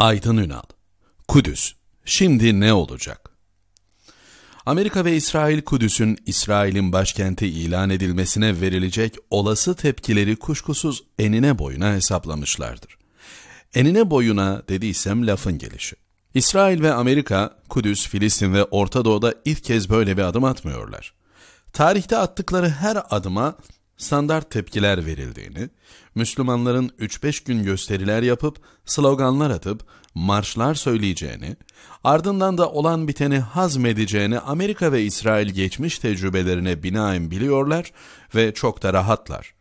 Aytan Ünal, Kudüs, şimdi ne olacak? Amerika ve İsrail Kudüs'ün İsrail'in başkenti ilan edilmesine verilecek olası tepkileri kuşkusuz enine boyuna hesaplamışlardır. Enine boyuna dediysem lafın gelişi. İsrail ve Amerika, Kudüs, Filistin ve Orta Doğu'da ilk kez böyle bir adım atmıyorlar. Tarihte attıkları her adıma standart tepkiler verildiğini, Müslümanların 3-5 gün gösteriler yapıp, sloganlar atıp, marşlar söyleyeceğini, ardından da olan biteni hazmedeceğini Amerika ve İsrail geçmiş tecrübelerine binaen biliyorlar ve çok da rahatlar.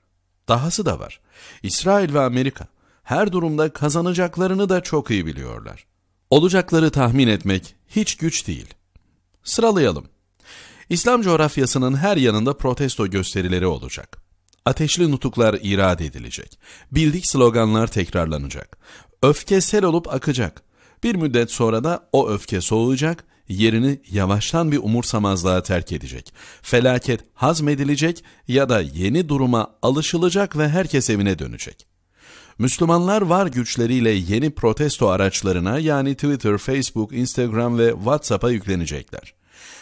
Dahası da var. İsrail ve Amerika her durumda kazanacaklarını da çok iyi biliyorlar. Olacakları tahmin etmek hiç güç değil. Sıralayalım. İslam coğrafyasının her yanında protesto gösterileri olacak. Ateşli nutuklar irade edilecek. Bildik sloganlar tekrarlanacak. Öfke sel olup akacak. Bir müddet sonra da o öfke soğuyacak, yerini yavaştan bir umursamazlığa terk edecek. Felaket hazmedilecek ya da yeni duruma alışılacak ve herkes evine dönecek. Müslümanlar var güçleriyle yeni protesto araçlarına yani Twitter, Facebook, Instagram ve WhatsApp'a yüklenecekler.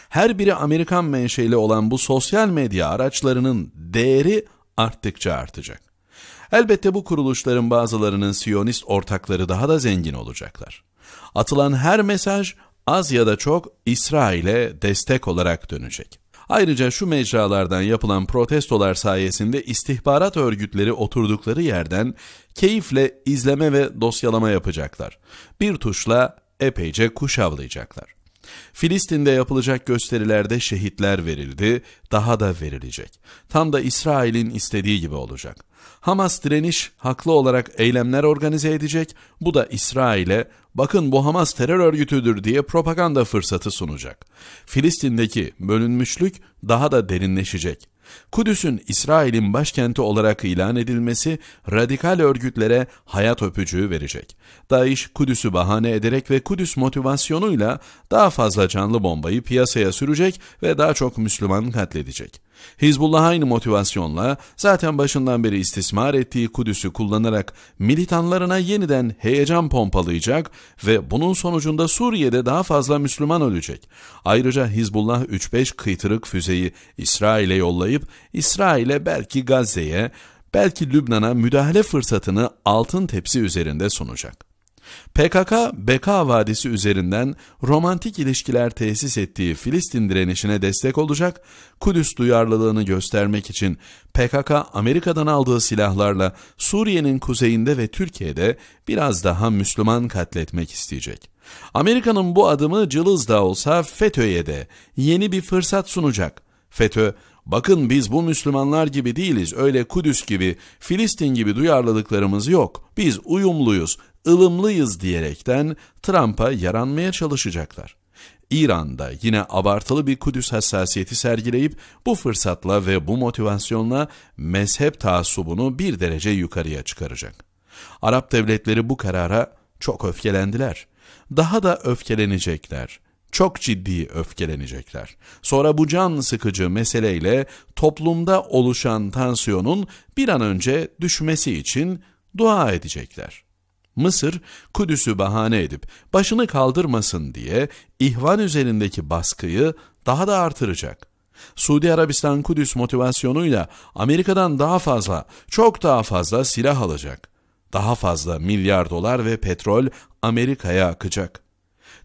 Her biri Amerikan menşeli olan bu sosyal medya araçlarının değeri arttıkça artacak. Elbette bu kuruluşların bazılarının Siyonist ortakları daha da zengin olacaklar. Atılan her mesaj az ya da çok İsrail'e destek olarak dönecek. Ayrıca şu mecralardan yapılan protestolar sayesinde istihbarat örgütleri oturdukları yerden keyifle izleme ve dosyalama yapacaklar. Bir tuşla epeyce kuş avlayacaklar. Filistin'de yapılacak gösterilerde şehitler verildi, daha da verilecek. Tam da İsrail'in istediği gibi olacak. Hamas direniş haklı olarak eylemler organize edecek, bu da İsrail'e bakın bu Hamas terör örgütüdür diye propaganda fırsatı sunacak. Filistin'deki bölünmüşlük daha da derinleşecek. Kudüs'ün İsrail'in başkenti olarak ilan edilmesi radikal örgütlere hayat öpücüğü verecek. Daesh Kudüs'ü bahane ederek ve Kudüs motivasyonuyla daha fazla canlı bombayı piyasaya sürecek ve daha çok Müslüman katledecek. Hizbullah aynı motivasyonla zaten başından beri istismar ettiği Kudüs'ü kullanarak militanlarına yeniden heyecan pompalayacak ve bunun sonucunda Suriye'de daha fazla Müslüman ölecek. Ayrıca Hizbullah 3-5 kıytırık füzeyi İsrail'e yollayıp İsrail'e belki Gazze'ye, belki Lübnan'a müdahale fırsatını altın tepsi üzerinde sunacak. PKK, Beka Vadisi üzerinden romantik ilişkiler tesis ettiği Filistin direnişine destek olacak, Kudüs duyarlılığını göstermek için PKK Amerika'dan aldığı silahlarla Suriye'nin kuzeyinde ve Türkiye'de biraz daha Müslüman katletmek isteyecek. Amerika'nın bu adımı cılız da olsa FETÖ'ye de yeni bir fırsat sunacak. FETÖ Bakın biz bu Müslümanlar gibi değiliz, öyle Kudüs gibi, Filistin gibi duyarlılıklarımız yok. Biz uyumluyuz, ılımlıyız diyerekten Trump'a yaranmaya çalışacaklar. İran'da yine abartılı bir Kudüs hassasiyeti sergileyip bu fırsatla ve bu motivasyonla mezhep taassubunu bir derece yukarıya çıkaracak. Arap devletleri bu karara çok öfkelendiler. Daha da öfkelenecekler çok ciddi öfkelenecekler. Sonra bu can sıkıcı meseleyle toplumda oluşan tansiyonun bir an önce düşmesi için dua edecekler. Mısır, Kudüs'ü bahane edip başını kaldırmasın diye ihvan üzerindeki baskıyı daha da artıracak. Suudi Arabistan Kudüs motivasyonuyla Amerika'dan daha fazla, çok daha fazla silah alacak. Daha fazla milyar dolar ve petrol Amerika'ya akacak.''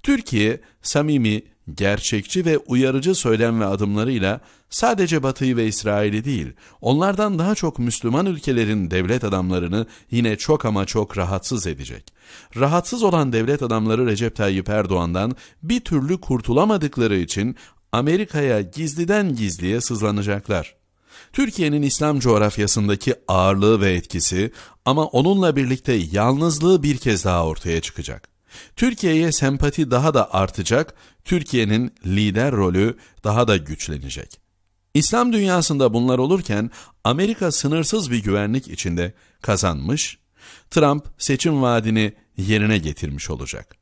Türkiye samimi, gerçekçi ve uyarıcı söylem ve adımlarıyla sadece Batı'yı ve İsrail'i değil, onlardan daha çok Müslüman ülkelerin devlet adamlarını yine çok ama çok rahatsız edecek. Rahatsız olan devlet adamları Recep Tayyip Erdoğan'dan bir türlü kurtulamadıkları için Amerika'ya gizliden gizliye sızlanacaklar. Türkiye'nin İslam coğrafyasındaki ağırlığı ve etkisi ama onunla birlikte yalnızlığı bir kez daha ortaya çıkacak. Türkiye'ye sempati daha da artacak, Türkiye'nin lider rolü daha da güçlenecek. İslam dünyasında bunlar olurken Amerika sınırsız bir güvenlik içinde kazanmış, Trump seçim vaadini yerine getirmiş olacak.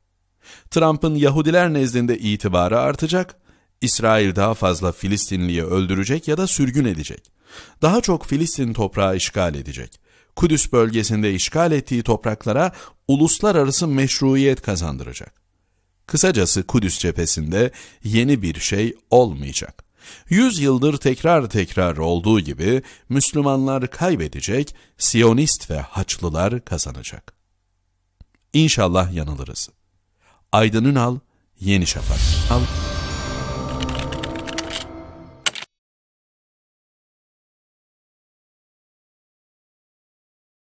Trump'ın Yahudiler nezdinde itibarı artacak, İsrail daha fazla Filistinliyi öldürecek ya da sürgün edecek. Daha çok Filistin toprağı işgal edecek. Kudüs bölgesinde işgal ettiği topraklara uluslararası meşruiyet kazandıracak. Kısacası Kudüs cephesinde yeni bir şey olmayacak. Yüzyıldır tekrar tekrar olduğu gibi Müslümanlar kaybedecek, Siyonist ve Haçlılar kazanacak. İnşallah yanılırız. Aydın Ünal, Yeni Şafak. Al.